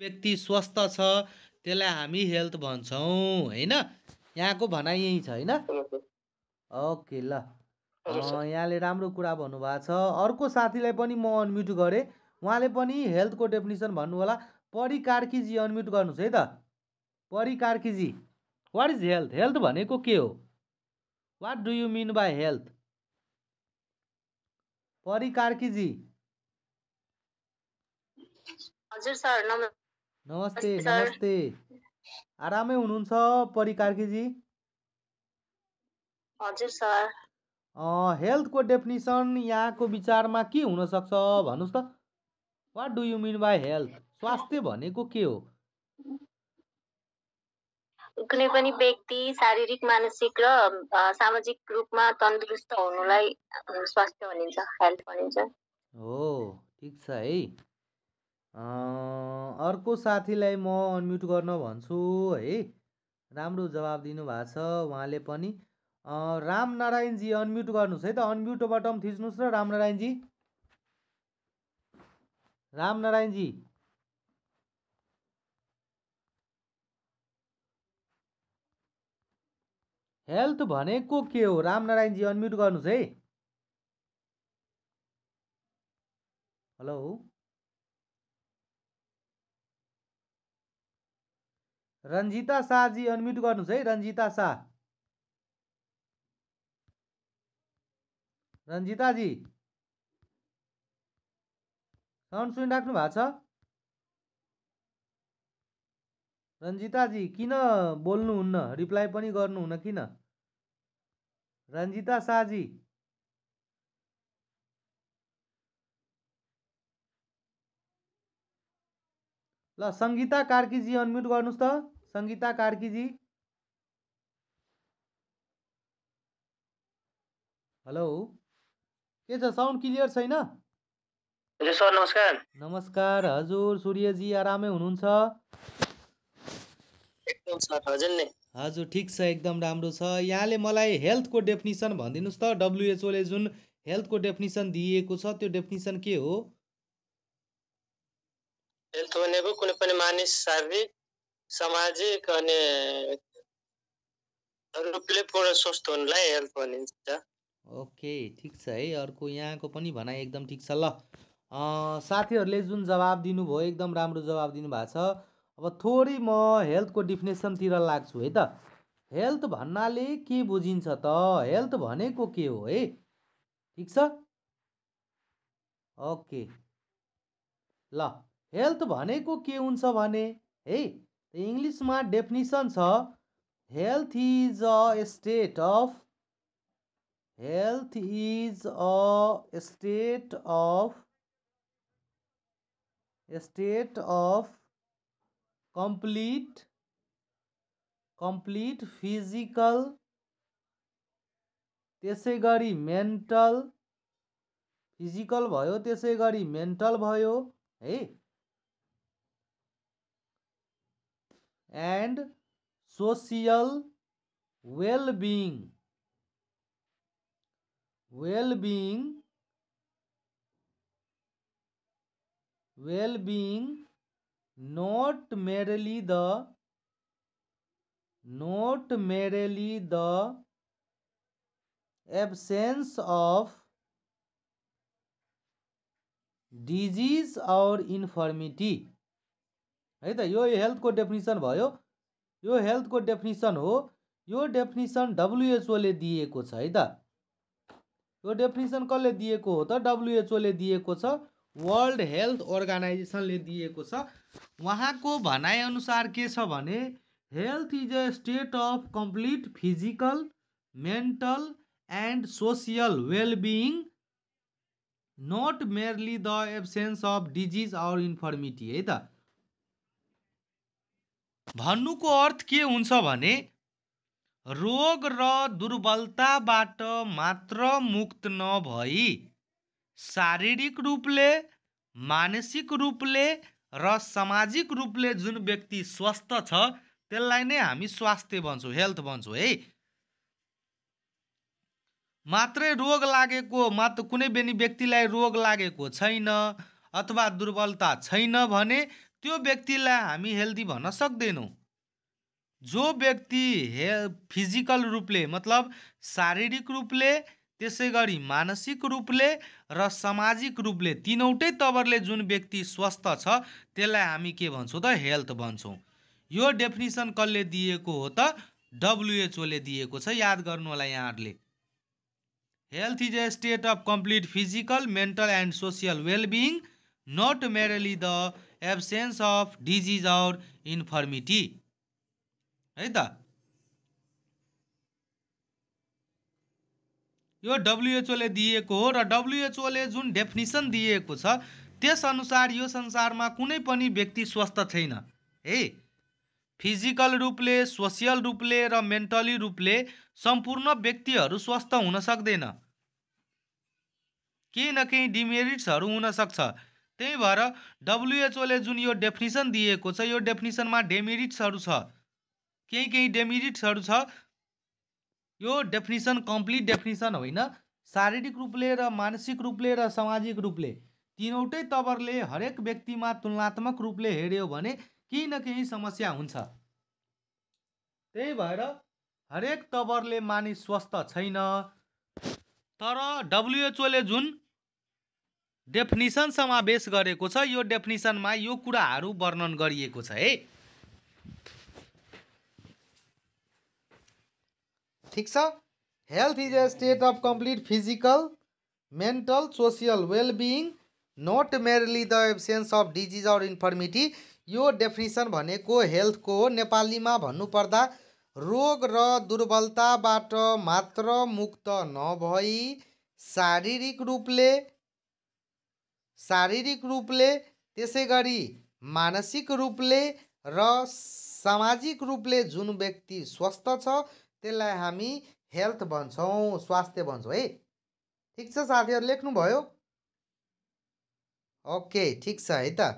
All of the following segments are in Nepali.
व्यक्ति स्वस्थ छ त्यसलाई हामी हेल्थ भन्छौँ होइन यहाँको भनाइ यही छ होइन ओके ल यहाँले राम्रो कुरा भन्नुभएको छ अर्को साथीलाई पनि म अनम्युट गरेँ उहाँले पनि हेल्थको डेफिनेसन भन्नु होला परी कार्कीजी अनम्युट गर्नुहोस् है त Pari Karkiji what is health health भनेको के हो what do you mean by health Pari Karkiji हजुर सर नमस्ते नमस्ते आरामै हुनुहुन्छ परि कार्कीजी हजुर सर हेल्थको डेफिनिसन यहाँको विचारमा के हुनसक्छ भन्नुहोस् त what do you mean by health स्वास्थ्य भनेको के हो कुनै पनि व्यक्ति शारीरिक मानसिक र सामाजिक रूपमा तन्दुरुस्त हुनुलाई स्वास्थ्य भनिन्छ हेल्थ भनिन्छ हो ठिक छ है अर्को साथीलाई म अनम्युट गर्न भन्छु है राम्रो जवाब दिनुभएको छ उहाँले पनि रामनारायणजी अनम्युट गर्नुहोस् है त अनम्युट बटन थिच्नुहोस् र रामनारायणजी रामनारायणजी हेल्थ भनेको के हो रामनारायणजी अनम्युट गर्नुहोस् है हेलो रन्जिता शाहजी अनम्युट गर्नुहोस् है रन्जिता शाह रन्जिताजी साउन्ड सुनिराख्नु भएको छ रन्जिताजी किन बोल्नुहुन्न रिप्लाई पनि गर्नुहुन्न किन रन्जिता शाहजी ल सङ्गीता कार्कीजी अनम्युट गर्नुहोस् त संगीता कार्की जी हेलो के छ साउन्ड क्लियर छैन हजुर सर नमस्कार नमस्कार हजुर सूर्यजी आरामै हुनुहुन्छ हजुर हजुर ठिक छ एकदम राम्रो छ यहाँले मलाई हेल्थको डेफिनिसन भनिदिनुहोस् त डब्लुएचओले जुन हेल्थको डेफिनिसन दिएको छ त्यो डेफिनिसन के हो हेल्थ भनेको कुनै पनि मानिस शारीरिक सामाजिक अनि रूपले पूर्ण स्वस्थ हुनलाई हेल्प भनिन्छ ओके ठिक छ है अर्को यहाँको पनि भनाइ एकदम ठिक छ ल साथीहरूले जुन जवाब दिनुभयो एकदम राम्रो जवाब दिनुभएको छ अब थोरै म हेल्थको डिफिनेसनतिर लाग्छु है त हेल्थ भन्नाले के बुझिन्छ त हेल्थ भनेको के हो है ठिक छ ओके ल हेल्थ भनेको के हुन्छ भने है इङ्ग्लिसमा डेफिनिसन छ health is a state of health is a state of state of complete complete physical त्यसै गरी मेन्टल फिजिकल भयो त्यसै गरी मेन्टल भयो है and social well being. Well being well being not merely the not merely the absence of disease or infirmity है त यो हेल्थको डेफिनिसन भयो यो हेल्थको डेफिनिसन हो यो डेफिनिसन डब्लुएचओले दिएको छ है त यो डेफिनिसन कसले दिएको हो त डब्लुएचओले दिएको छ वर्ल्ड हेल्थ अर्गनाइजेसनले दिएको छ उहाँको भनाइअनुसार के छ भने health is a state of complete physical mental and social wellbeing not merely the absence of disease or infirmity है त भन्नुको अर्थ के हुन्छ भने रोग र दुर्बलताबाट मात्र मुक्त नभई शारीरिक रूपले मानसिक रूपले र सामाजिक रूपले जुन व्यक्ति स्वस्थ छ त्यसलाई नै हामी स्वास्थ्य भन्छौँ हेल्थ भन्छौँ है मात्रै रोग लागेको मात्र कुनै पनि व्यक्तिलाई रोग लागेको छैन अथवा दुर्बलता छैन भने त्यो व्यक्तिलाई हामी हेल्दी भन्न सक्दैनौँ जो व्यक्ति हे फिजिकल रूपले मतलब शारीरिक रूपले त्यसै गरी मानसिक रूपले र सामाजिक रूपले तिनवटै तवरले जुन व्यक्ति स्वस्थ छ त्यसलाई हामी के भन्छौँ त हेल्थ भन्छौँ यो डेफिनिसन कसले दिएको हो त डब्लुएचओले दिएको छ याद गर्नु होला यहाँहरूले health is a state of complete physical mental and social wellbeing not merely the absence of disease or infirmity है त यो डब्लुएचओले दिएको हो र डब्लुएचओले जुन डेफिनिसन दिएको छ त्यसअनुसार यो संसारमा कुनै पनि व्यक्ति स्वस्थ छैन है फिजिकल रूपले सोसियल रूपले र मेन्टली रूपले सम्पूर्ण व्यक्तिहरू स्वस्थ हुन सक्दैन केही न केही डिमेरिट्सहरू हुनसक्छ त्यही भएर डब्लुएचओले जुन यो डेफिनिसन दिएको छ यो डेफिनिसनमा डेमिरिट्सहरू छ केही केही डेमिरिट्सहरू छ यो डेफिनिसन कम्प्लिट डेफिनिसन होइन शारीरिक रूपले र मानसिक रूपले र सामाजिक रूपले तिनवटै तबरले हरेक व्यक्तिमा तुलनात्मक रूपले हेऱ्यो भने केही न केही समस्या हुन्छ त्यही भएर हरेक तबरले मानिस स्वस्थ छैन तर डब्लुएचओले जुन डेफिनिसन समावेश गरेको छ यो डेफिनिसनमा यो कुराहरू वर्णन गरिएको छ है ठिक छ health is a state of complete physical mental social wellbeing not merely the absence of disease or infirmity यो डेफिनिसन भनेको हेल्थको हो नेपालीमा भन्नुपर्दा रोग र दुर्बलताबाट मात्र मुक्त नभई शारीरिक रूपले शारीरिक रूपले त्यसै गरी मानसिक रूपले र सामाजिक रूपले जुन व्यक्ति स्वस्थ छ त्यसलाई हामी हेल्थ भन्छौँ स्वास्थ्य भन्छौँ है ठिक छ साथीहरू लेख्नुभयो ओके ठिक छ है त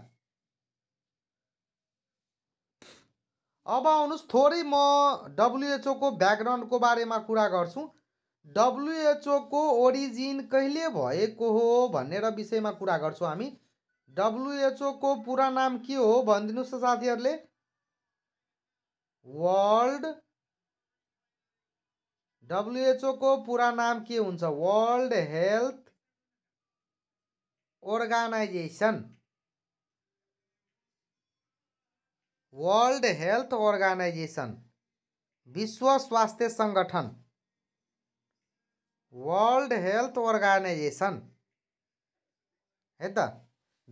अब आउनुहोस् थोरै म डब्लुएचओको ब्याकग्राउन्डको बारेमा कुरा गर्छु डब्लुएचओको ओरिजिन कहिले भएको हो भनेर विषयमा कुरा गर्छौँ हामी डब्लुएचओको पुरा नाम के हो भनिदिनुहोस् त साथीहरूले वर्ल्ड डब्लुएचओको पुरा नाम के हुन्छ world health organization world health organization विश्व स्वास्थ्य सङ्गठन वर्ल्ड हेल्थ अर्गनाइजेसन है त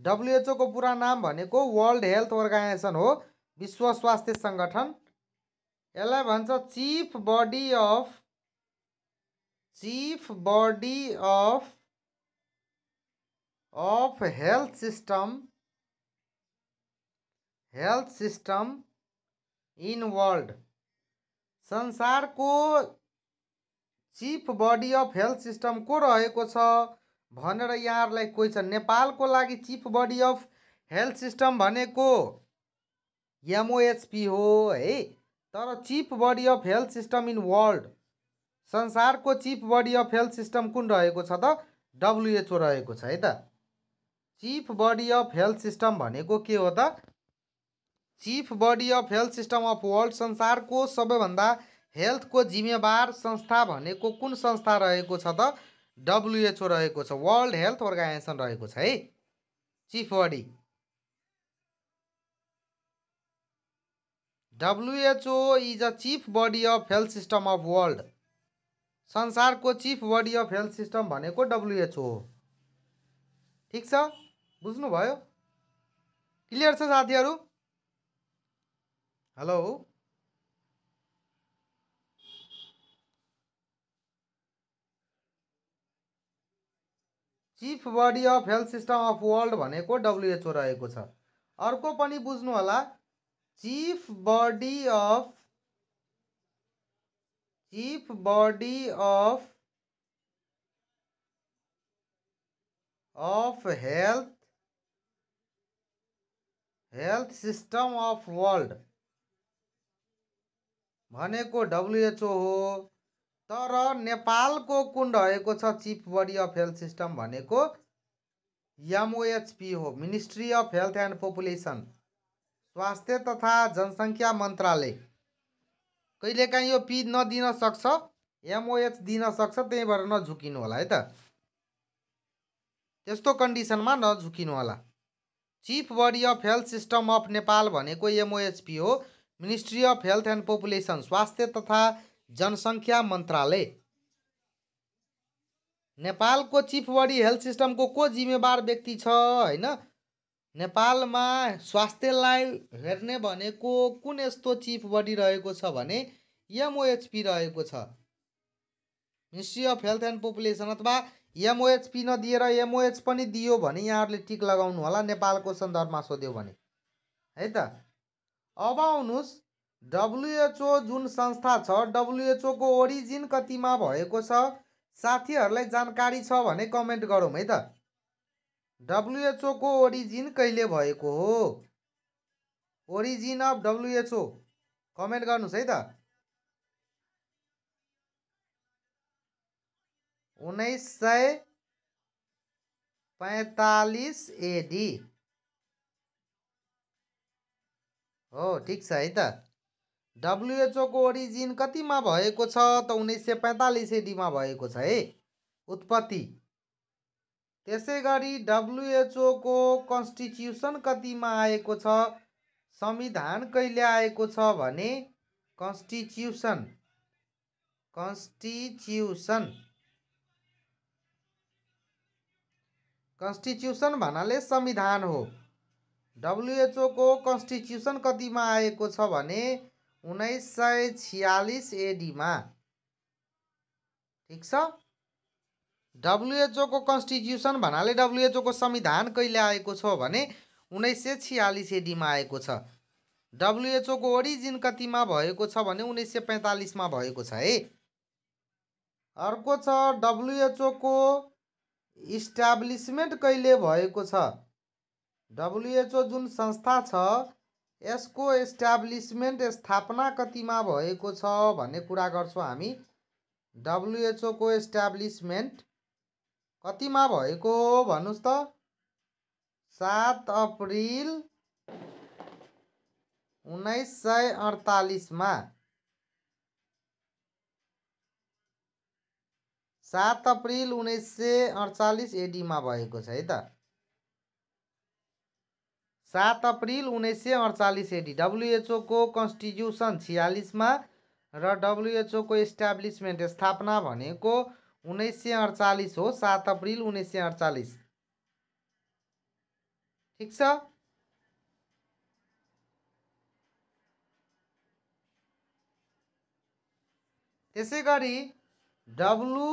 डब्लुएचओको पुरा नाम भनेको वर्ल्ड हेल्थ अर्गनाइजेसन हो विश्व स्वास्थ्य सङ्गठन यसलाई भन्छ chief body of chief body of of health system health system in world संसारको chief body of health system को रहेको छ भनेर यहाँहरूलाई क्वेसन नेपालको लागि chief body of health system भनेको एमओएचपी हो है तर chief body of health system in world संसारको chief body of health system कुन रहेको छ त डब्लुएचओ रहेको छ है त chief body of health system भनेको के हो त chief body of health system of world संसारको सबैभन्दा हेल्थको जिम्मेवार संस्था भनेको कुन संस्था रहेको छ त डब्लुएचओ रहेको छ वर्ल्ड हेल्थ अर्गनाइजेसन रहेको छ है chief body WHO is a chief body of health system of world संसारको chief body of health system भनेको डब्लुएचओ हो ठिक छ बुझ्नुभयो क्लियर छ साथीहरू hello chief body of health system of world WHO रहे अर्क बुझ्हला chief body of chief body of of health health system of world WHO हो तर नेपालको कुन रहेको छ chief body of health system भनेको एमओएचपी हो ministry of health and population स्वास्थ्य तथा जनसङ्ख्या मन्त्रालय कहिलेकाहीँ यो पी नदिन सक्छ एमओएच दिन सक्छ त्यही त्यहीँबाट नझुकिनु होला है त त्यस्तो कन्डिसनमा नझुकिनु होला chief body of health system of Nepal भनेको एमओएचपी हो ministry of health and population स्वास्थ्य तथा जनसङ्ख्या मन्त्रालय नेपालको चिफ बडी हेल्थ सिस्टमको को जिम्मेवार व्यक्ति छ होइन नेपालमा स्वास्थ्यलाई हेर्ने भनेको कुन यस्तो चिफ बडी रहेको छ भने एमओएचपी रहेको छ ministry of health and population अथवा एमओएचपी नदिएर एमओएच पनि दियो भने यहाँहरूले टिक लगाउनु होला नेपालको सन्दर्भमा सोध्यो भने है त अब आउनुहोस् डब्लुएचओ जुन संस्था छ डब्लुएचओको ओरिजिन कतिमा भएको छ साथीहरूलाई जानकारी छ भने कमेन्ट गरौँ है त डब्लुएचओको ओरिजिन कहिले भएको हो ओरिजिन अफ डब्लुएचओ कमेन्ट गर्नुहोस् है त उन्नाइस सय पैँतालिस एडी हो ठिक छ है त डब्लुएचओको ओरिजिन कतिमा भएको छ त उन्नाइस सय पैँतालिस भएको छ है उत्पत्ति त्यसै गरी डब्लुएचओको कन्स्टिट्युसन कतिमा आएको छ संविधान कहिले आएको छ भने कन्स्टिट्युसन कन्स्टिट्युसन कन्स्टिट्युसन भन्नाले संविधान हो डब्लुएचओको कन्स्टिट्युसन कतिमा आएको छ भने उन्नाइस सय छियालिस एडीमा ठिक छ डब्लुएचओको कन्स्टिट्युसन भन्नाले डब्लुएचओको संविधान कहिले आएको छ भने उन्नाइस सय छियालिस एडीमा आएको छ डब्लुएचओको ओरिजिन कतिमा भएको छ भने उन्नाइस सय पैँतालिसमा भएको छ है अर्को छ डब्लुएचओको इस्टाब्लिसमेन्ट कहिले भएको छ डब्लुएचओ जुन संस्था छ यसको एस्टाब्लिसमेन्ट स्थापना कतिमा भएको छ भन्ने कुरा गर्छौँ हामी डब्लुएचओको एस्टाब्लिसमेन्ट कतिमा भएको हो भन्नुहोस् त सात अप्रिल उन्नाइस सय अडतालिसमा सात अप्रिल उन्नाइस सय अडचालिस एडीमा भएको छ है त सात अप्रिल उन्नाइस सय अडचालिस एडी डब्लुएचओको कन्स्टिट्युसन छियालिसमा र डब्लुएचओको इस्टाब्लिसमेन्ट स्थापना भनेको उन्नाइस सय अडचालिस हो सात अप्रिल उन्नाइस सय अडचालिस ठिक छ त्यसै गरी डब्लु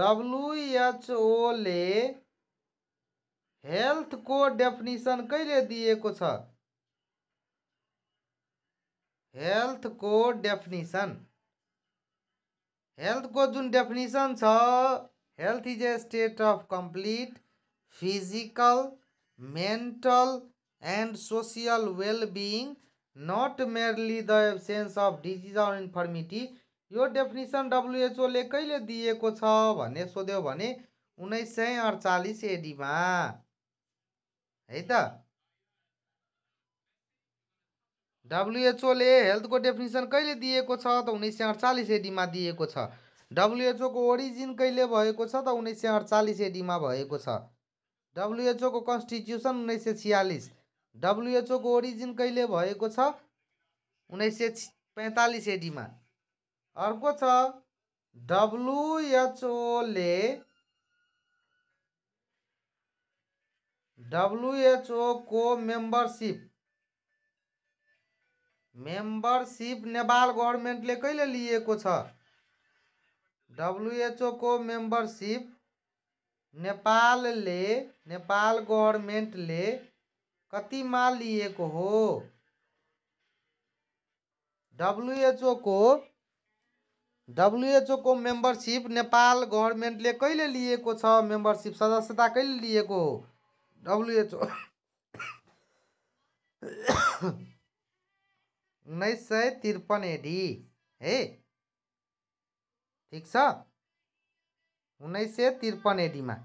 डब्लुएचओले हेल्थको डेफिनिसन कहिले दिएको छ हेल्थको डेफिनिसन हेल्थको जुन डेफिनिसन छ health is a state of complete physical mental and social wellbeing not merely the absence of disease or infirmity यो डेफिनिसन डब्लुएचओले कहिले दिएको छ भन्ने सोध्यो भने उन्नाइस सय अडचालिस एडीमा है त डब्लुएचओले हेल्थको डेफिनेसन कहिले दिएको छ त उन्नाइस सय अडचालिस एडीमा दिएको छ डब्लुएचओको ओरिजिन कहिले भएको छ त उन्नाइस सय अडचालिस एडीमा भएको छ डब्लुएचओको कन्स्टिट्युसन उन्नाइस सय छियालिस डब्लुएचओको ओरिजिन कहिले भएको छ उन्नाइस सय पैँतालिस एडीमा अर्को छ डब्लुएचओले डब्लुएचओ को मेम्बरसिप मेम्बरसिप नेपाल गभर्मेन्टले कहिले लिएको छ को मेम्बरसिप नेपालले नेपाल गभर्मेन्टले कतिमा लिएको हो डब्लुएचओको डब्लुएचओको मेम्बरसिप नेपाल गभर्मेन्टले कहिले लिएको छ मेम्बरसिप सदस्यता कहिले लिएको हो डब्लुएचओ उन्नाइस सय त्रिपन्न एडी है ठिक छ उन्नाइस सय त्रिपन्न एडीमा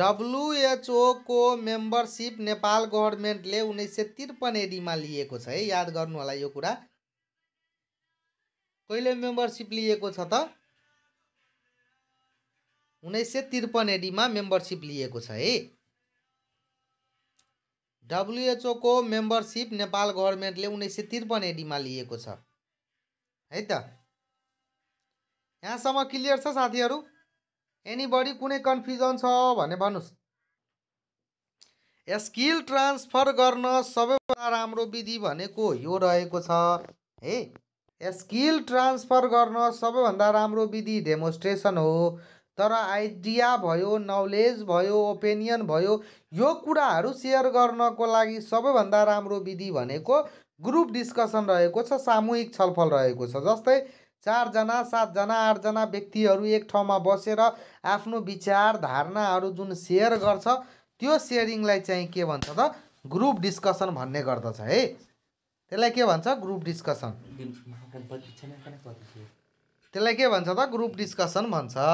डब्लुएचओको मेम्बरसिप नेपाल गभर्मेन्टले उन्नाइस सय त्रिपन्न एडीमा लिएको छ है याद गर्नु होला यो कुरा कहिले मेम्बरसिप लिएको छ त उन्नाइस सय एडीमा मेम्बरसिप लिएको छ है डब्लुएचओको मेम्बरसिप नेपाल गभर्मेन्टले उन्नाइस सय एडीमा लिएको छ है त यहाँसम्म क्लियर छ साथीहरू एनी बडी कुनै कन्फ्युजन छ भने भन्नुहोस् स्किल ट्रान्सफर गर्न सबैभन्दा राम्रो विधि भनेको यो रहेको छ है स्किल ट्रान्सफर गर्न सबैभन्दा राम्रो विधि डेमोन्स्ट्रेसन हो तर आइडिया भयो नलेज भयो ओपिनियन भयो यो कुराहरू सेयर गर्नको लागि सबैभन्दा राम्रो विधि भनेको ग्रुप डिस्कसन रहेको छ सामूहिक छलफल रहेको छ जस्तै चारजना सातजना आठजना व्यक्तिहरू एक ठाउँमा बसेर आफ्नो विचार धारणाहरू जुन सेयर गर्छ त्यो सेयरिङलाई चाहिँ के भन्छ त ग्रुप डिस्कसन भन्ने गर्दछ है त्यसलाई के भन्छ ग्रुप डिस्कसन त्यसलाई के भन्छ त ग्रुप डिस्कसन भन्छ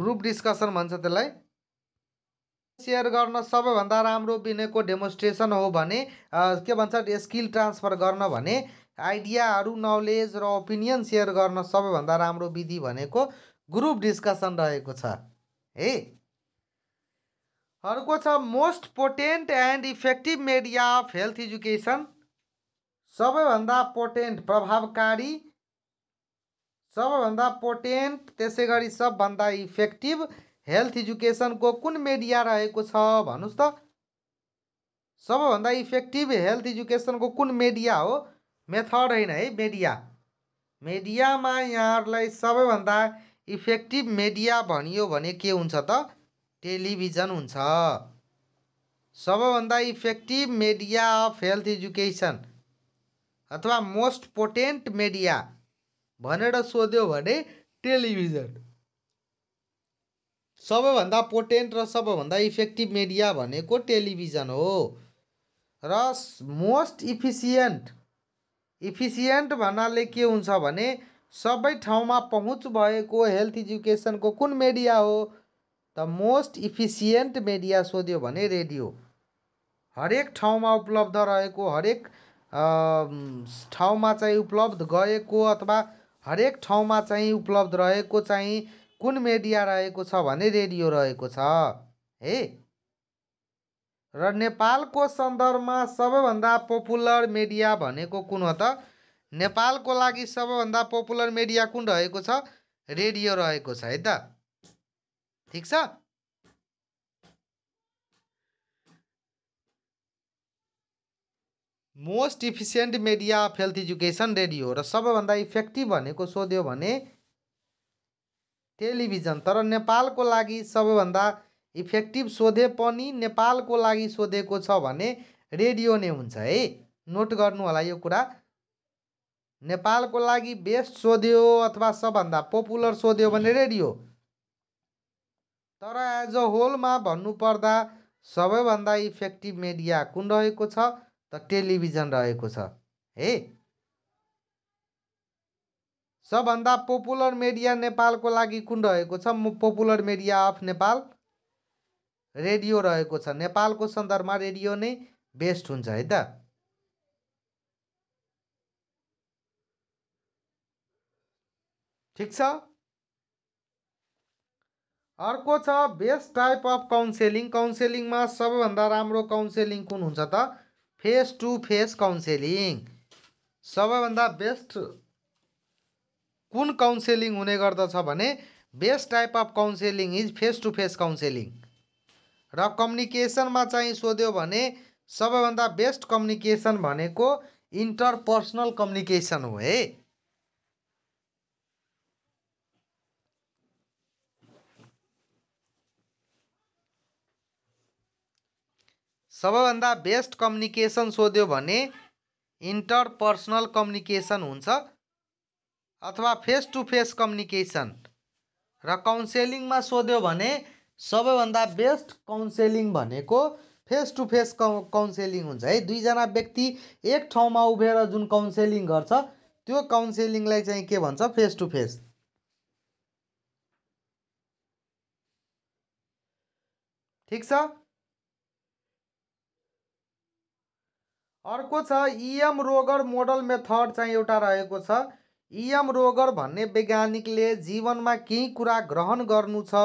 ग्रुप डिस्कसन भन्छ त्यसलाई सेयर गर्न सबैभन्दा राम्रो विनयको डेमोन्स्ट्रेसन हो भने के भन्छ स्किल ट्रान्सफर गर्न भने आइडियाहरू नलेज र ओपिनियन सेयर गर्न सबैभन्दा राम्रो विधि भनेको ग्रुप डिस्कसन रहेको छ है अर्को छ most potent and effective media of health education सबैभन्दा पोटेन्ट प्रभावकारी सबैभन्दा पोटेन्ट त्यसै गरी सबभन्दा इफेक्टिभ हेल्थ एजुकेसनको कुन मिडिया रहेको छ भन्नुहोस् त सबैभन्दा इफेक्टिभ हेल्थ एजुकेसनको कुन मिडिया हो मेथड होइन है मिडिया मिडियामा यहाँहरूलाई सबैभन्दा इफेक्टिभ मिडिया भनियो भने के हुन्छ त टेलिभिजन हुन्छ सबभन्दा effective media of health education अथवा मोस्ट पोटेन्ट मिडिया भनेर सोध्यो भने टेलिभिजन सबैभन्दा पोटेन्ट र सबैभन्दा इफेक्टिभ मिडिया भनेको टेलिभिजन हो र मोस्ट इफिसियन्ट इफिसियन्ट भन्नाले के हुन्छ भने सबै ठाउँमा पहुँच भएको हेल्थ एजुकेसनको कुन मिडिया हो त मोस्ट इफिसियन्ट मिडिया सोध्यो भने रेडियो हरेक ठाउँमा उपलब्ध रहेको हरेक ठाउँमा चाहिँ उपलब्ध गएको अथवा हरेक ठाउँमा चाहिँ उपलब्ध रहेको चाहिँ कुन मिडिया रहेको छ भने रेडियो रहेको छ है र नेपालको सन्दर्भमा सबैभन्दा पपुलर मिडिया भनेको कुन हो त नेपालको लागि सबैभन्दा पपुलर मिडिया कुन रहेको छ रेडियो रहेको छ है त ठिक छ most efficient media of health education radio र सबैभन्दा इफेक्टिभ भनेको सोध्यो भने टेलिभिजन तर नेपालको लागि सबैभन्दा इफेक्टिभ सोधे पनि नेपालको लागि सोधेको छ भने रेडियो नै हुन्छ है नोट गर्नु होला यो कुरा नेपालको लागि बेस्ट सोध्यो अथवा सबभन्दा पपुलर सोध्यो भने रेडियो तर एज अ होलमा भन्नुपर्दा सबैभन्दा इफेक्टिभ मिडिया कुन रहेको छ त टेलिभिजन रहेको छ है सबभन्दा पपुलर मिडिया नेपालको लागि कुन रहेको छ popular media of Nepal radio रहेको छ नेपालको सन्दर्भमा रेडियो नै बेस्ट हुन्छ है त ठिक छ अर्को छ बेस्ट टाइप अफ काउन्सेलिङ काउन्सेलिङमा सबैभन्दा राम्रो काउन्सेलिङ कुन हुन्छ त फेस टु फेस काउन्सेलिङ सबैभन्दा बेस्ट कुन काउन्सेलिङ हुने गर्दछ भने best type of counselling is face to face counselling र कम्युनिकेसनमा चाहिँ सोध्यो भने सबैभन्दा बेस्ट कम्युनिकेसन भनेको इन्टरपर्सनल कम्युनिकेसन हो है सबैभन्दा बेस्ट कम्युनिकेसन सोध्यो भने इन्टरपर्सनल कम्युनिकेसन हुन्छ अथवा फेस टु फेस कम्युनिकेसन र काउन्सेलिङमा सोध्यो भने सबैभन्दा बेस्ट काउन्सेलिङ भनेको फेस टु फेस कौ काउन्सेलिङ हुन्छ है दुईजना व्यक्ति एक ठाउँमा उभिएर जुन काउन्सेलिङ गर्छ त्यो काउन्सेलिङलाई चाहिँ के भन्छ फेस टु फेस ठिक छ अर्को छ इएम रोगर मोडल मेथड चाहिँ एउटा रहेको छ इएम e रोगर भन्ने वैज्ञानिकले जीवनमा केही कुरा ग्रहण गर्नु छ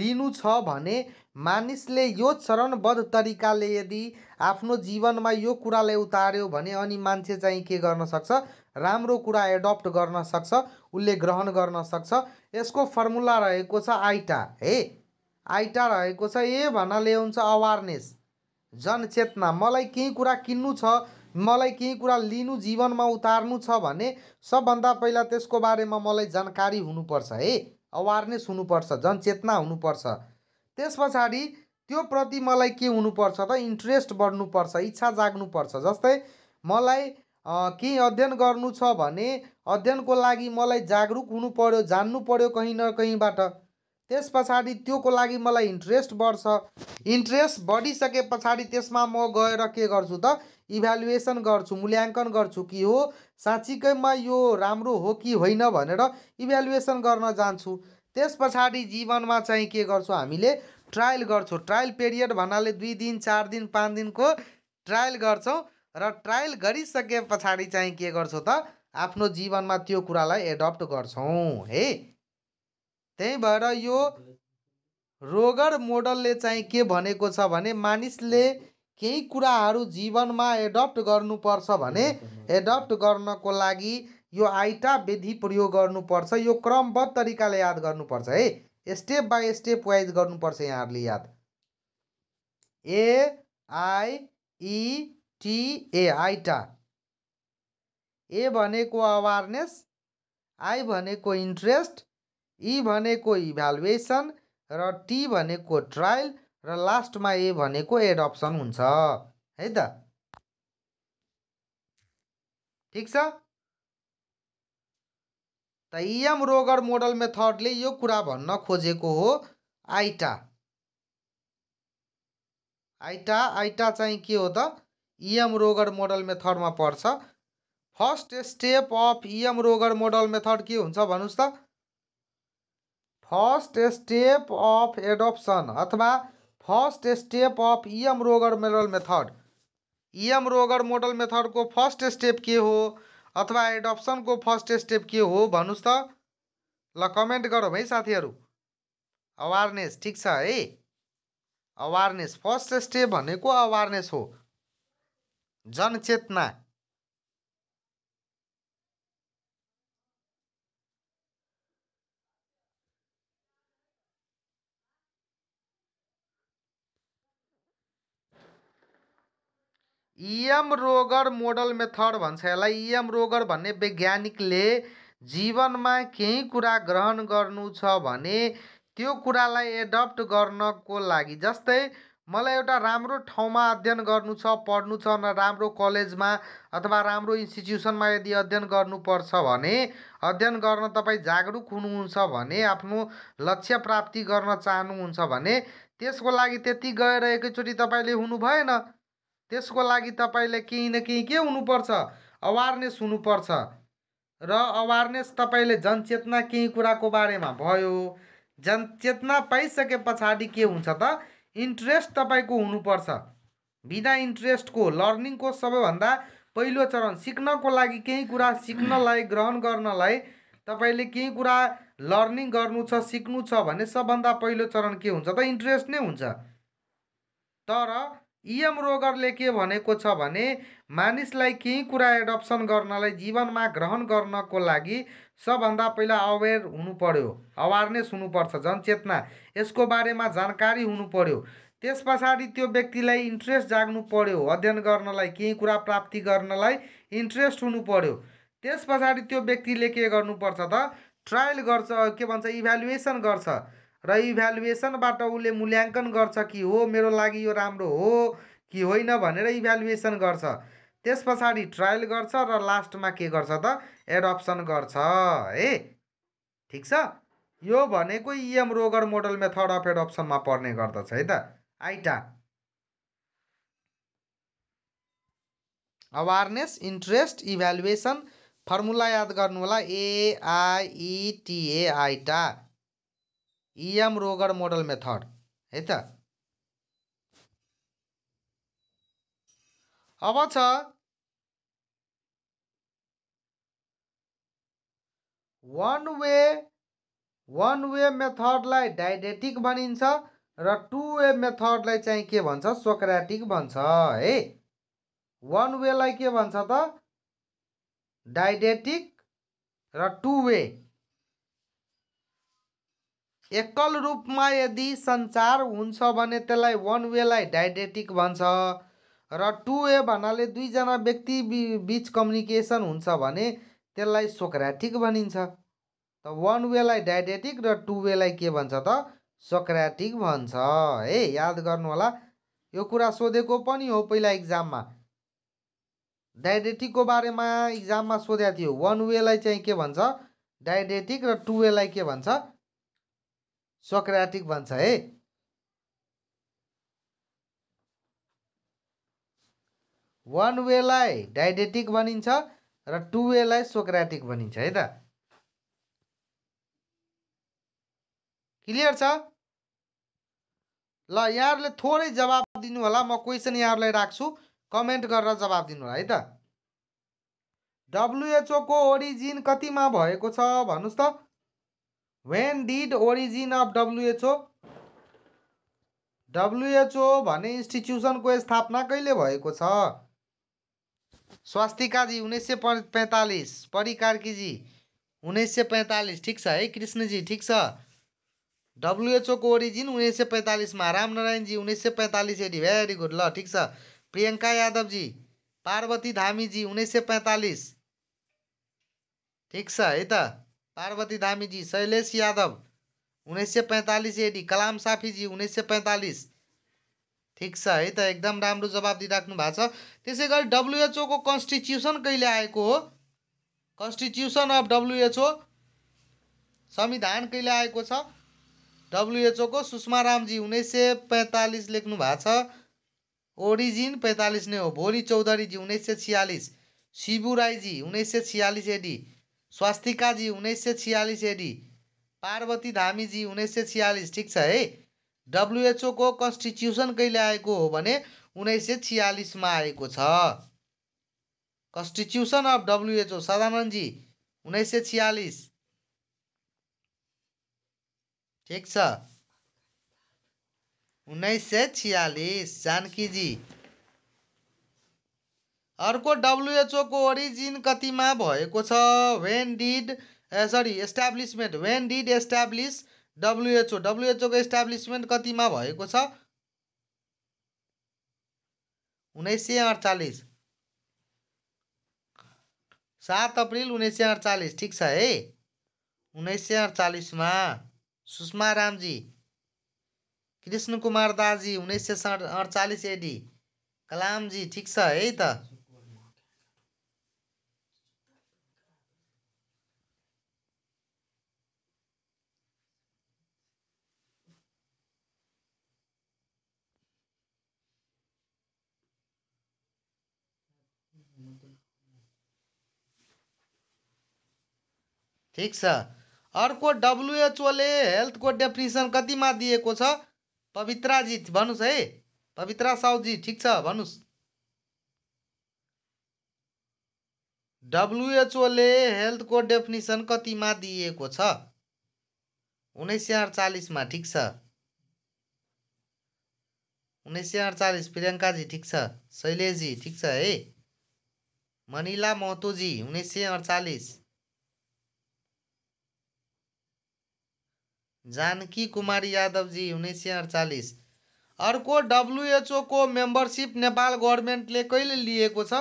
लिनु छ भने मानिसले यो चरणबद्ध तरिकाले यदि आफ्नो जीवनमा यो कुरालाई उतार्यो भने अनि मान्छे चाहिँ के गर्न सक्छ राम्रो कुरा एडप्ट गर्न सक्छ उसले ग्रहण गर्न सक्छ यसको फर्मुला रहेको छ आइटा है आइटा रहेको छ ए भन्नाले हुन्छ अवारनेस जनचेतना मलाई केही कुरा किन्नु छ मलाई केही कुरा लिनु जीवनमा उतार्नु छ भने सबभन्दा पहिला त्यसको बारेमा मलाई जानकारी हुनुपर्छ है अवारनेस हुनुपर्छ जनचेतना हुनुपर्छ त्यस पछाडि प्रति मलाई के हुनुपर्छ त इन्ट्रेस्ट बढ्नुपर्छ इच्छा जाग्नुपर्छ जस्तै मलाई केही अध्ययन गर्नु छ भने अध्ययनको लागि मलाई जागरुक हुनु पऱ्यो जान्नु पऱ्यो कहीँ न कहीँबाट त्यस पछाडि त्योको लागि मलाई इन्ट्रेस्ट बढ्छ इन्ट्रेस्ट बढिसके पछाडि त्यसमा म गएर के गर्छु त इभ्यालुएसन गर्छु मूल्याङ्कन गर्छु कि हो साँच्चीकैमा यो राम्रो हो कि होइन भनेर इभ्यालुएसन गर्न जान्छु त्यस पछाडि जीवनमा चाहिँ के गर्छु हामीले ट्रायल गर्छौँ ट्रायल पिरियड भन्नाले दुई दिन चार दिन पाँच दिनको ट्रायल गर्छौँ र ट्रायल गरिसके पछाडि चाहिँ के गर्छौँ त आफ्नो जीवनमा त्यो कुरालाई एडप्ट गर्छौँ है त्यही भएर यो रोगर मोडलले चाहिँ के भनेको छ भने मानिसले केही कुराहरू जीवनमा एडप्ट गर्नुपर्छ भने एडप्ट गर्नको लागि यो आइटा विधि प्रयोग गर्नुपर्छ यो क्रमबद्ध तरिकाले याद गर्नुपर्छ है स्टेप बाई स्टेप वाइज गर्नुपर्छ यहाँहरूले याद ए आई e, आइटा ए भनेको अवेरनेस आई भनेको इन्ट्रेस्ट ई e भनेको इभ्यालुएसन र टी भनेको ट्रायल र लास्टमा ए भनेको एडप्सन हुन्छ है त ठिक छ त इएम रोगर मोडल मेथडले यो कुरा भन्न खोजेको हो आइटा आइटा आइटा चाहिँ के हो त इएम रोगर मोडल मेथडमा पर्छ फर्स्ट स्टेप अफ इएम रोगर मोडल मेथड के हुन्छ भन्नुहोस् त फर्स्ट स्टेप ऑफ एडोप्शन अथवा first step of EM Roger model method EM Roger model method को फर्स्ट स्टेप के हो अथवा एडॉप्शन को फर्स्ट स्टेप के हो भन्नुहोस् त ल कमेन्ट गरौँ है साथीहरू अवेयरनेस ठिक छ है अवेयरनेस फर्स्ट स्टेप भनेको अवारनेस हो जनचेतना इएम रोगर मोडल मेथड भन्छ यसलाई इएम रोगर भन्ने वैज्ञानिकले जीवनमा केही कुरा ग्रहण गर्नु छ भने त्यो कुरालाई एडप्ट गर्नको लागि जस्तै मलाई एउटा राम्रो ठाउँमा अध्ययन गर्नु छ पढ्नु छ न राम्रो कलेजमा अथवा राम्रो इन्स्टिट्युसनमा यदि अध्ययन गर्नुपर्छ भने अध्ययन गर्न तपाईँ जागरुक हुनुहुन्छ भने आफ्नो लक्ष्य प्राप्ति गर्न चाहनुहुन्छ भने त्यसको लागि त्यति गएर एकैचोटि तपाईँले हुनु भएन त्यसको लागि तपाईँले केही न केही के हुनुपर्छ अवारनेस हुनुपर्छ र अवारनेस तपाईँले जनचेतना केही कुराको बारेमा भयो जनचेतना पाइसके पछाडि के हुन्छ त इन्ट्रेस्ट तपाईँको हुनुपर्छ बिना इन्ट्रेस्टको लर्निङको सबैभन्दा पहिलो चरण सिक्नको लागि केही कुरा सिक्नलाई ग्रहण गर्नलाई तपाईँले केही कुरा लर्निङ गर्नु छ सिक्नु छ भने सबभन्दा पहिलो चरण के हुन्छ त इन्ट्रेस्ट नै हुन्छ तर इएम रोगरले के भनेको छ भने मानिसलाई केही कुरा एडप्सन गर्नलाई जीवनमा ग्रहण गर्नको लागि सबभन्दा पहिला अवेर हुनु पर्यो अवेरनेस हुनुपर्छ जनचेतना यसको बारेमा जानकारी हुनु पर्यो त्यस पछाडि त्यो व्यक्तिलाई इन्ट्रेस्ट जाग्नु पर्यो अध्ययन गर्नलाई केही कुरा प्राप्ति गर्नलाई इन्ट्रेस्ट हुनु पर्यो त्यस पछाडि त्यो व्यक्तिले के गर्नुपर्छ त ट्रायल गर्छ के भन्छ इभ्यालुएसन गर्छ र इभ्यालुएसनबाट उसले मूल्याङ्कन गर्छ कि हो मेरो लागि यो राम्रो हो कि होइन भनेर इभ्यालुएसन गर्छ त्यस पछाडि ट्रायल गर्छ र लास्टमा के गर्छ त एडप्सन गर्छ है ठिक छ यो भनेको इएम रोगर मोडल मेथड अफ एडप्सनमा पर्ने गर्दछ है त आइटा अवेरनेस इन्ट्रेस्ट इभ्यालुएसन फर्मुला याद गर्नु होला एआइटिएआइटा e, आइटा इएम रोगर मोडल मेथड है त अब छ वान वे वान वे मेथडलाई डाइडेटिक भनिन्छ र टु वे मेथडलाई चाहिँ के भन्छ सोक्राटिक भन्छ है वान वेलाई के भन्छ त डाइडेटिक र टु वे एकल रूपमा यदि सञ्चार हुन्छ भने त्यसलाई वान वेलाई डाइडेटिक भन्छ र टु वे भन्नाले दुईजना व्यक्ति बि बिच कम्युनिकेसन हुन्छ भने त्यसलाई सोक्राटिक भनिन्छ त वान वेलाई डाइडेटिक र टु वेलाई के भन्छ त सोक्राटिक भन्छ है याद गर्नुहोला यो कुरा सोधेको पनि हो पहिला इक्जाममा डाइडेटिकको बारेमा इक्जाममा सोधेको थियो वान वेलाई चाहिँ के भन्छ डाइडेटिक र टु वेलाई के भन्छ सोक्रेटिक भन्छ है वान वेलाई डाइडेटिक भनिन्छ र टु वेलाई सोक्रेटिक भनिन्छ है त क्लियर छ ल यहाँहरूले थोरै जवाब दिनु होला म क्वेसन यहाँहरूलाई राख्छु कमेन्ट गरेर जवाब दिनु होला है त डब्लुएचओको ओरिजिन कतिमा भएको छ भन्नुहोस् त when did origin of WHO WHO भन्ने इन्स्टिट्युसनको स्थापना कहिले भएको छ स्वास्तिकाजी उन्नाइस सय पैँतालिस परिकार्कीजी उन्नाइस सय पैँतालिस ठिक छ है कृष्णजी ठिक छ डब्लुएचओको ओरिजिन उन्नाइस सय पैँतालिसमा रामनारायणजी उन्नाइस सय पैँतालिस एडी भेरी गुड ल ठिक छ प्रियङ्का यादवजी पार्वती धामीजी उन्नाइस सय पैँतालिस ठिक छ है त पार्वती धामीजी शैलेश यादव उन्नाइस सय पैँतालिस एडी कलाम साफीजी उन्नाइस सय पैँतालिस ठिक छ है त एकदम राम्रो जवाब दिइराख्नु भएको छ त्यसै गरी डब्लुएचओको कन्स्टिट्युसन कहिले आएको हो कन्स्टिट्युसन अफ डब्लुएचओ संविधान कहिले आएको छ डब्लुएचओको सुषमा रामजी उन्नाइस सय पैँतालिस लेख्नु भएको छ ओरिजिन पैँतालिस नै हो भोलि चौधरीजी उन्नाइस सय छ्यालिस शिबु राईजी उन्नाइस सय छ्यालिस एडी स्वास्तिकाजी उन्नाइस सय छ्यालिस एडी पार्वती धामीजी उन्नाइस सय छ्यालिस ठिक छ है डब्लुएचओको कन्स्टिट्युसन कहिले आएको हो भने उन्नाइस सय छियालिसमा आएको छ कन्स्टिट्युसन अफ डब्लुएचओ सदानन्दजी उन्नाइस सय छियालिस ठिक छ उन्नाइस सय छियालिस जानकीजी अर्को डब्लुएचओको ओरिजिन कतिमा भएको छ when did sorry establishment when did establish WHO डब्लुएचओको इस्टाब्लिसमेन्ट कतिमा भएको छ उन्नाइस सय अडचालिस सात अप्रिल उन्नाइस सय अडचालिस ठिक छ है उन्नाइस सय अडचालिसमा सुषमा रामजी कृष्ण कुमार दाजी उन्नाइस सय अडचालिस एडी कलामजी ठिक छ है त ठिक छ अर्को डब्लुएचओले हेल्थको डेफिनेसन कतिमा दिएको छ पवित्राजी भन्नुहोस् है पवित्रा साउजी ठिक छ भन्नुहोस् डब्लुएचओले हेल्थको डेफिनेसन कतिमा दिएको छ उन्नाइस सय अडचालिसमा ठिक छ उन्नाइस सय अडचालिस प्रियङ्काजी ठिक छ शैलेशजी ठिक छ है मनिला महतोजी उन्नाइस सय अडचालिस जानकी कुमारी यादवजी उन्नाइस सय अडचालिस अर्को डब्लुएचओको मेम्बरसिप नेपाल गभर्मेन्टले कहिले लिएको छ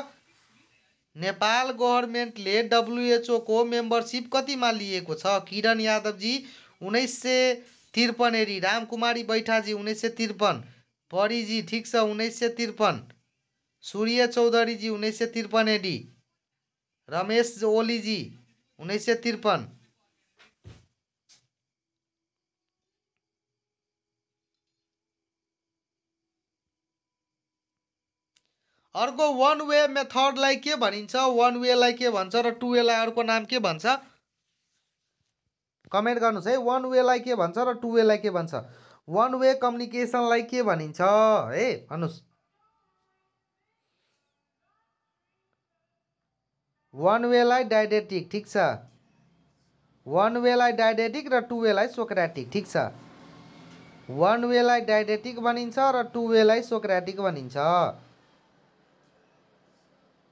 नेपाल गभर्मेन्टले डब्लुएचओको मेम्बरसिप कतिमा लिएको छ किरण यादवजी उन्नाइस सय त्रिपन हेरी रामकुमारी बैठाजी उन्नाइस सय त्रिपन परिजी ठिक छ उन्नाइस सय त्रिपन्न सूर्य चौधरीजी उन्नाइस सय त्रिपन हेरी रमेश ओलीजी उन्नाइस सय त्रिपन्न अर्को वान वे मेथडलाई के भनिन्छ वान वेलाई के भन्छ र टु वेलाई अर्को नाम के भन्छ कमेन्ट गर्नुहोस् है वान वेलाई के भन्छ र टु वेलाई के भन्छ वान वे कम्युनिकेसनलाई के भनिन्छ है भन्नुहोस् वान वेलाई डाइडेटिक ठिक छ वान वेलाई डाइडेटिक र टु वेलाई सोक्राटिक ठिक छ वान वेलाई डाइडेटिक भनिन्छ र टु वेलाई सोक्राटिक भनिन्छ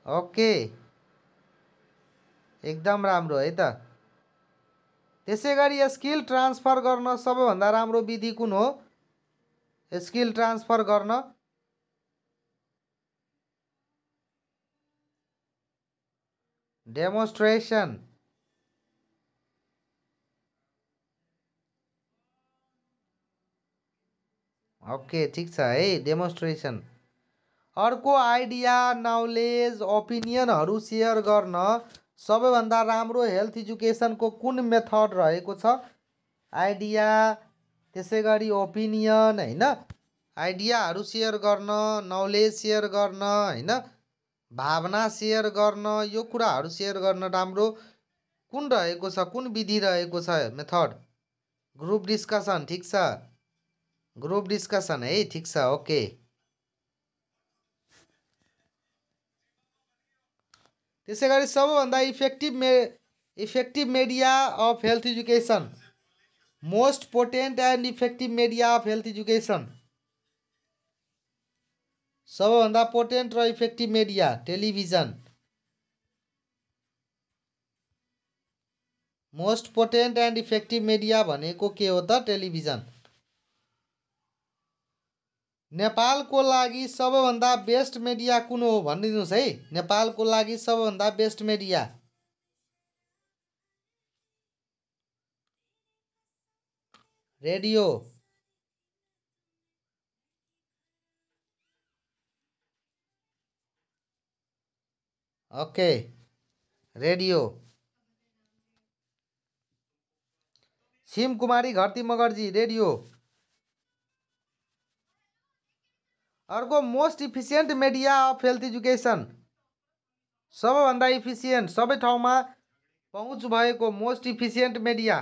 ओके एकदम राम्रो है त त्यसै गरी स्किल ट्रान्सफर गर्न सबैभन्दा राम्रो विधि कुन हो स्किल ट्रान्सफर गर्न डेमोन्स्ट्रेसन ओके ठिक छ है डेमोन्स्ट्रेसन अर्को आइडिया नलेज ओपिनियनहरू सेयर गर्न सबैभन्दा राम्रो हेल्थ एजुकेसनको कुन मेथड रहेको छ आइडिया त्यसै गरी ओपिनियन होइन आइडियाहरू सेयर गर्न नलेज सेयर गर्न होइन भावना सेयर गर्न यो कुराहरू सेयर गर्न राम्रो कुन रहेको छ कुन विधि रहेको छ मेथड ग्रुप डिस्कसन ठिक छ ग्रुप डिस्कसन है ठिक छ ओके इसी गरी भाई इफेक्टिव मे effective media of health education most potent and effective media of health education सब potent potent effective media television most potent and effective media के हो तो टेलिभिजन नेपालको लागि सबैभन्दा बेस्ट मिडिया कुन हो भनिदिनुहोस् है नेपालको लागि सबैभन्दा best media radio okay radio Sim Kumari Gharti Magarji radio अर्को most efficient media of health सब भाई सबैभन्दा सब ठाव में पहुँच भएको मोस्ट मीडिया मिडिया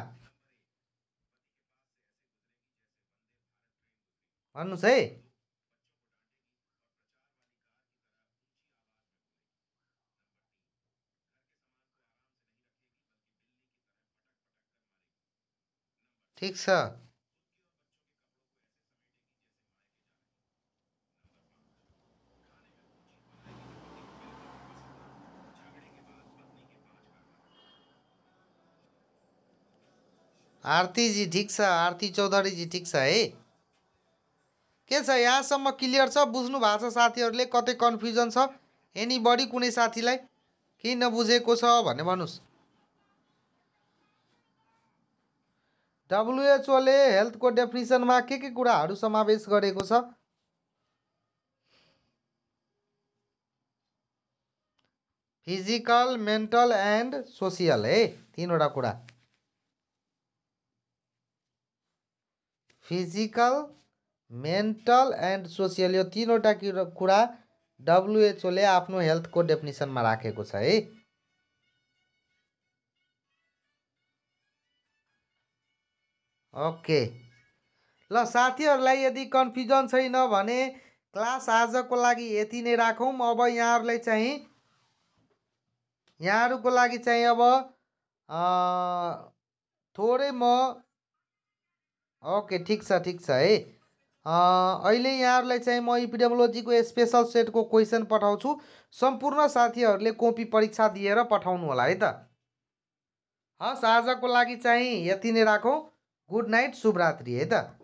ठीक है आरतीजी ठिक छ आरती चौधरीजी ठिक छ है के छ यहाँसम्म क्लियर छ बुझ्नु भएको छ साथीहरूले कतै कन्फ्युजन छ एनी बडी कुनै साथीलाई के नबुझेको छ भने भन्नुहोस् डब्लुएचओले हेल्थको डेफिनिसनमा के के कुराहरू समावेश गरेको छ फिजिकल मेन्टल एन्ड सोसियल है तिनवटा कुरा फिजिकल मेन्टल एन्ड सोसियल यो तिनवटा कुरा डब्लुएचओले आफ्नो हेल्थको डेफिनेसनमा राखेको छ है ओके ल साथीहरूलाई यदि कन्फ्युजन छैन भने क्लास आजको लागि यति नै राखौँ अब यहाँहरूलाई चाहिँ यहाँहरूको लागि चाहिँ अब थोरै म ओके ठिक छ ठिक छ है अहिले यहाँहरूलाई चाहिँ म इपिडेमोलोजीको स्पेसल सेटको क्वेसन पठाउँछु सम्पूर्ण साथीहरूले कोपी परीक्षा दिएर पठाउनु होला है त हस् आजको लागि चाहिँ यति नै राखौँ गुड नाइट शुभरात्रि है त